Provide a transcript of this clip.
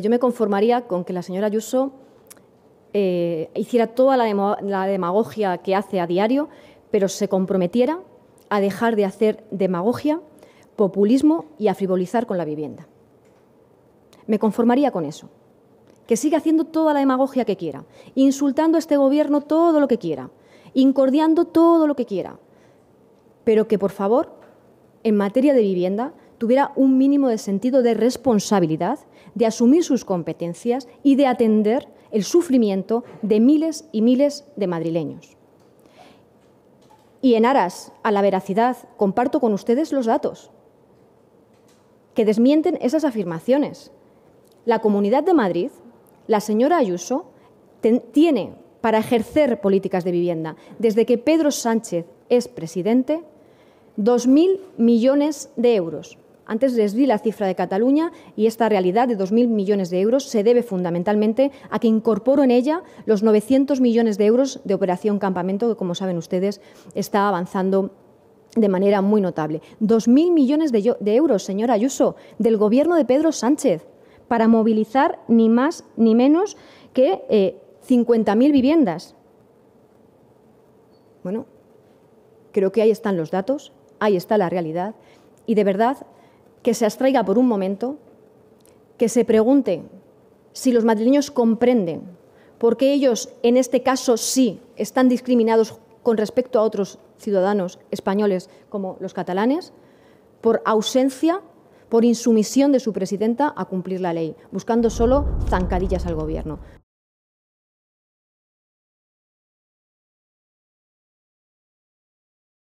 yo me conformaría con que la señora Ayuso eh, hiciera toda la, la demagogia que hace a diario, pero se comprometiera a dejar de hacer demagogia, populismo y a frivolizar con la vivienda. Me conformaría con eso. Que siga haciendo toda la demagogia que quiera, insultando a este gobierno todo lo que quiera, incordiando todo lo que quiera, pero que por favor, en materia de vivienda, tuviera un mínimo de sentido de responsabilidad, de asumir sus competencias y de atender el sufrimiento de miles y miles de madrileños. Y en aras a la veracidad, comparto con ustedes los datos que desmienten esas afirmaciones. La Comunidad de Madrid, la señora Ayuso, tiene para ejercer políticas de vivienda, desde que Pedro Sánchez es presidente, 2.000 millones de euros antes les di la cifra de Cataluña y esta realidad de 2.000 millones de euros se debe fundamentalmente a que incorporo en ella los 900 millones de euros de operación campamento que, como saben ustedes, está avanzando de manera muy notable. 2.000 millones de, euros, señora Ayuso, del gobierno de Pedro Sánchez para movilizar ni más ni menos que 50.000 eh, viviendas. Bueno, creo que ahí están los datos, ahí está la realidad y de verdad que se abstraiga por un momento, que se pregunte si los madrileños comprenden por qué ellos, en este caso, sí están discriminados con respecto a otros ciudadanos españoles como los catalanes, por ausencia, por insumisión de su presidenta a cumplir la ley, buscando solo zancadillas al gobierno.